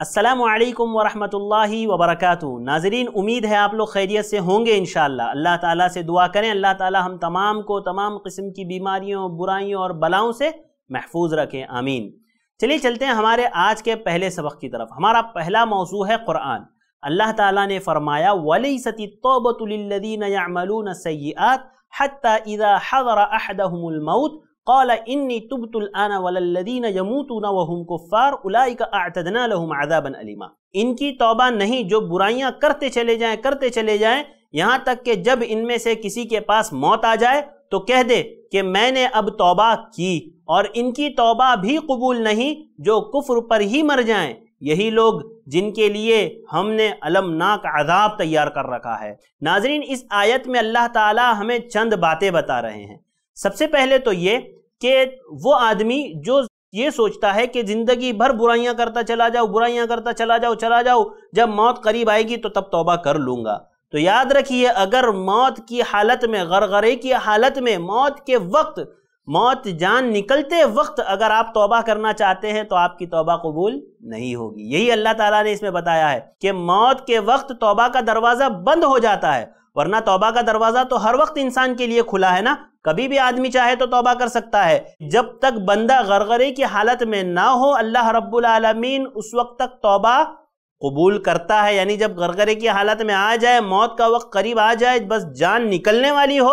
असलकम वरहि वबरक नाजरीन उम्मीद है आप लोग खैरियत से होंगे इन अल्लाह ताला से दुआ करें अल्लाह ताला हम तमाम को तमाम किस्म की बीमारियों बुराइयों और बलाओं से महफूज रखें आमीन चलिए चलते हैं हमारे आज के पहले सबक की तरफ हमारा पहला मौजू है क़ुरान अल्लाह ताला ने फरमाया वली सती तोबतुल्लिन यामलून सयात हती हज़र अहदमौत कौल इन्नी तुबतुल आना वल्लदीन यमूतूना वहम कुफ़ार उलाई का आतदना लहम आदाबन अलीमा इनकी तौबा नहीं जो बुराइयां करते चले जाएं करते चले जाएं यहाँ तक कि जब इनमें से किसी के पास मौत आ जाए तो कह दे कि मैंने अब तौबा की और इनकी तौबा भी कबूल नहीं जो कुफ्र पर ही मर जाएं यही लोग जिनके लिए हमने अलमनाक अजाब तैयार कर रखा है नाजरीन इस आयत में अल्लाह ताला हमें चंद बातें बता रहे हैं सबसे पहले तो ये कि वो आदमी जो ये सोचता है कि जिंदगी भर बुराइयां करता चला जाओ बुराइयां करता चला जाओ चला जाओ जब मौत करीब आएगी तो तब तोबा कर लूंगा तो याद रखिए अगर मौत की हालत में गरगरे की हालत में मौत के वक्त मौत जान निकलते वक्त अगर आप तोबा करना चाहते हैं तो आपकी तोबा कबूल नहीं होगी यही अल्लाह ताला ने इसमें बताया है कि मौत के वक्त तोबा का दरवाज़ा बंद हो जाता है वरना तोबा का दरवाज़ा तो हर वक्त इंसान के लिए खुला है ना कभी भी आदमी चाहे तो तोबा कर सकता है जब तक बंदा गरगरे की हालत में ना हो अल्लाह रब्बुल आलमीन उस वक्त तक तोबा कबूल करता है यानी जब गरगरे की हालत में आ जाए मौत का वक्त करीब आ जाए बस जान निकलने वाली हो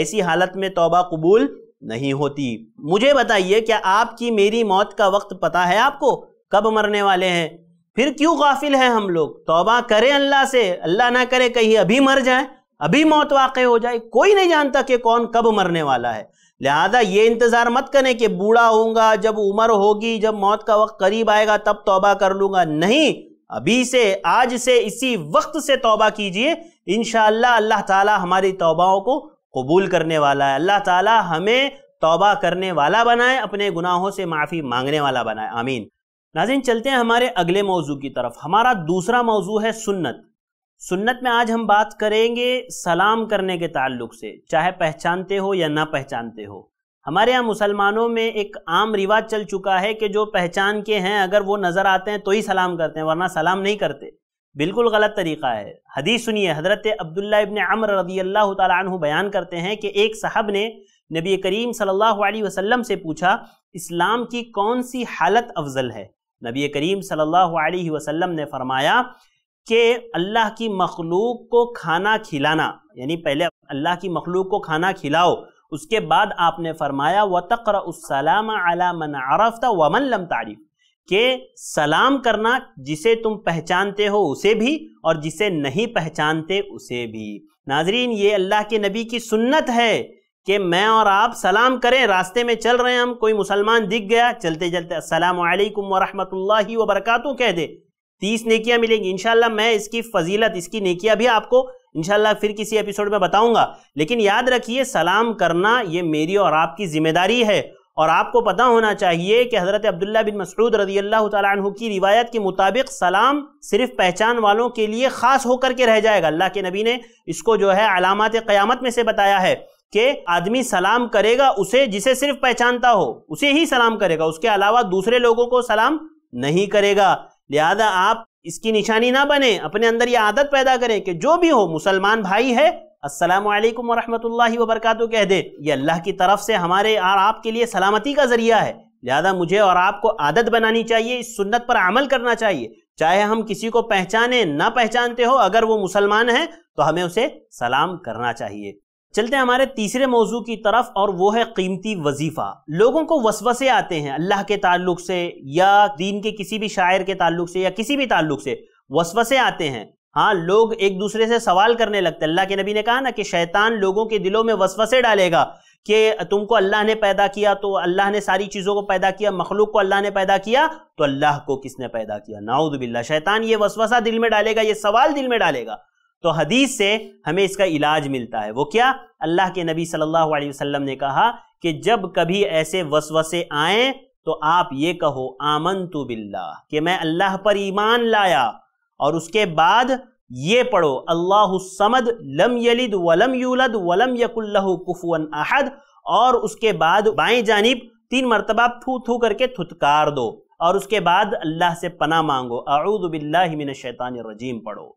ऐसी हालत में तोबा कबूल नहीं होती मुझे बताइए क्या आपकी मेरी मौत का वक्त पता है आपको कब मरने वाले हैं फिर क्यों गाफिल हैं हम लोग तोबा करें अल्लाह से अल्लाह ना करे कहीं अभी मर जाए अभी मौत वाक़ हो जाए कोई नहीं जानता कि कौन कब मरने वाला है लिहाजा ये इंतज़ार मत करें कि बूढ़ा होऊंगा जब उम्र होगी जब मौत का वक्त करीब आएगा तब तौबा कर लूंगा नहीं अभी से आज से इसी वक्त से तौबा कीजिए इन अल्लाह ताला हमारी तौबाओं को कबूल करने वाला है अल्लाह ताला हमें तौबा करने वाला बनाए अपने गुनाहों से माफ़ी मांगने वाला बनाए आमीन नाजिन चलते हैं हमारे अगले मौजू की तरफ हमारा दूसरा मौजू है सुन्नत सुन्नत में आज हम बात करेंगे सलाम करने के ताल्लुक से चाहे पहचानते हो या ना पहचानते हो हमारे यहाँ मुसलमानों में एक आम रिवाज चल चुका है कि जो पहचान के हैं अगर वो नज़र आते हैं तो ही सलाम करते हैं वरना सलाम नहीं करते बिल्कुल गलत तरीका है हदीस सुनिए हज़रत अब्दुल्ला इबन अमर रजी अल्लाह तु बयान करते हैं कि एक साहब ने नबी करीम सल्लल्लाहु अलैहि वसल्लम से पूछा इस्लाम की कौन सी हालत अफजल है नबी करीम सल्लल्लाहु अलैहि वसल्लम ने फरमाया कि अल्लाह की मखलूक को खाना खिलाना यानी पहले अल्लाह की मखलूक को खाना खिलाओ उसके बाद आपने फरमाया व तक्रसलाम अला मन आरफ्ता वमन लम तारीफ के सलाम करना जिसे तुम पहचानते हो उसे भी और जिसे नहीं पहचानते उसे भी नाजरीन ये अल्लाह के नबी की सुन्नत है कि मैं और आप सलाम करें रास्ते में चल रहे हैं हम कोई मुसलमान दिख गया चलते चलते असलकम वरहमल वर्क कह दे तीस नेकियां मिलेंगी इनशाला मैं इसकी फजीलत इसकी नेकियां भी आपको इनशाला फिर किसी एपिसोड में बताऊंगा लेकिन याद रखिए सलाम करना ये मेरी और आपकी जिम्मेदारी है और आपको पता होना चाहिए कि हज़रत अब्दुल्ला बिन मसरूद रजी अल्लाह तु की रिवायत के मुताबिक सलाम सिर्फ पहचान वालों के लिए ख़ास होकर के रह जाएगा अल्लाह के नबी ने इसको जो है अलामत क़यामत में से बताया है कि आदमी सलाम करेगा उसे जिसे सिर्फ पहचानता हो उसे ही सलाम करेगा उसके अलावा दूसरे लोगों को सलाम नहीं करेगा लिहाजा आप इसकी निशानी ना बने अपने अंदर यह आदत पैदा करें कि जो भी हो मुसलमान भाई है अस्सलाम वालेकुम वरहमतुल्लाहि वबरकातु कह दे ये अल्लाह की तरफ से हमारे और आपके लिए सलामती का ज़रिया है लिहाजा मुझे और आपको आदत बनानी चाहिए इस सुन्नत पर अमल करना चाहिए चाहे हम किसी को पहचाने ना पहचानते हो अगर वो मुसलमान है तो हमें उसे सलाम करना चाहिए चलते हैं हमारे तीसरे मौजू की तरफ और वो है कीमती वजीफा लोगों को वसवसे आते हैं अल्लाह के ताल्लुक से या दीन के किसी भी शायर के ताल्लुक से या किसी भी ताल्लुक से वसवसे आते हैं हाँ लोग एक दूसरे से सवाल करने लगते हैं अल्लाह के नबी ने कहा ना कि शैतान लोगों के दिलों में वसवसे डालेगा कि तुमको अल्लाह ने पैदा किया तो अल्लाह ने सारी चीज़ों को पैदा किया मखलूक को अल्लाह ने पैदा किया तो अल्लाह को किसने पैदा किया नाउदबिल्ला शैतान ये वसवसा दिल में डालेगा ये सवाल दिल में डालेगा तो हदीस से हमें इसका इलाज मिलता है वो क्या अल्लाह के नबी सल्लल्लाहु अलैहि वसल्लम ने कहा कि जब कभी ऐसे वसवसे आए तो आप ये कहो आमन तो बिल्ला कि मैं अल्लाह पर ईमान लाया और उसके बाद ये पढ़ो अल्लाह समद लम यलिद वलम यूलद वलम यकुल्लहु कुफुअन अहद और उसके बाद बाएं जानिब तीन मरतबा थू थू करके थुतकार दो और उसके बाद अल्लाह से पना मांगो आऊद शैतान रजीम पढ़ो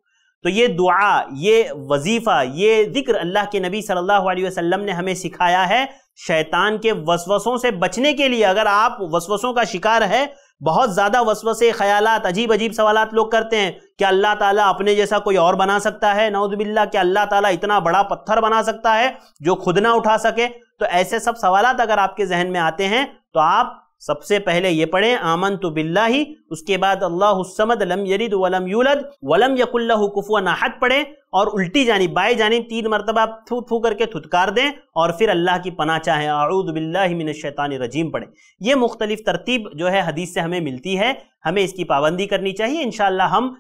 तो ये दुआ ये वजीफ़ा ये जिक्र अल्लाह के नबी सल्लल्लाहु अलैहि वसल्लम ने हमें सिखाया है शैतान के वसवसों से बचने के लिए अगर आप वसवसों का शिकार है बहुत ज़्यादा वसवसे ख्यालात अजीब अजीब सवाल लोग करते हैं क्या अल्लाह ताला अपने जैसा कोई और बना सकता है नौजबिल्ला क्या अल्लाह ताला इतना बड़ा पत्थर बना सकता है जो खुद ना उठा सके तो ऐसे सब सवाल अगर आपके जहन में आते हैं तो आप सबसे पहले ये पढ़ें आमन तो बिल्ला ही उसके बाद अल्लाह लम यरीद वलम यूलद वलम यकुल्लु कुफुअन अहद पढ़ें और उल्टी जानी बाएं जानी तीन मरतबा थू थू करके थुतकार दें और फिर अल्लाह की पना चाहें आऊद शैतान रजीम पढ़ें ये मुख्तलिफ तरतीब जो है हदीस से हमें मिलती है हमें इसकी पाबंदी करनी चाहिए इन हम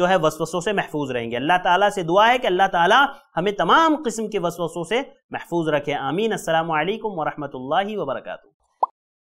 जो है वसवसों से महफूज रहेंगे अल्लाह ताला से दुआ है कि अल्लाह ताला हमें तमाम किस्म के वसवसों से महफूज रखे आमीन असल वरहमल वर्का